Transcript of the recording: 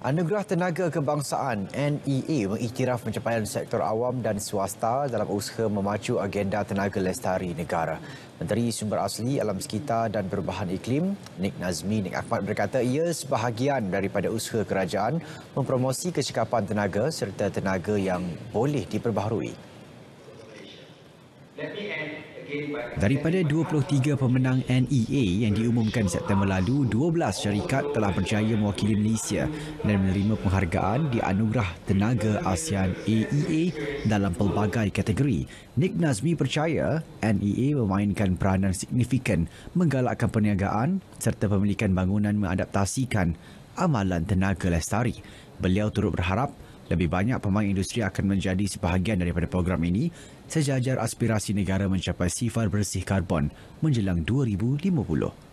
Anugerah Tenaga Kebangsaan NEA mengiktiraf pencapaian sektor awam dan swasta dalam usaha memacu agenda tenaga lestari negara. Menteri Sumber Asli Alam Sekitar dan Berbahan Iklim, Nik Nazmi Nik Ahmad berkata ia sebahagian daripada usaha kerajaan mempromosi kecekapan tenaga serta tenaga yang boleh diperbaharui. Daripada 23 pemenang NEA yang diumumkan September lalu, 12 syarikat telah berjaya mewakili Malaysia dan menerima penghargaan di Anugerah Tenaga ASEAN AEA e dalam pelbagai kategori. Nick Nazmi percaya NEA memainkan peranan signifikan menggalakkan perniagaan serta pemilikan bangunan mengadaptasikan amalan tenaga lestari. Beliau turut berharap lebih banyak pemain industri akan menjadi sebahagian daripada program ini sejajar aspirasi negara mencapai sifar bersih karbon menjelang 2050.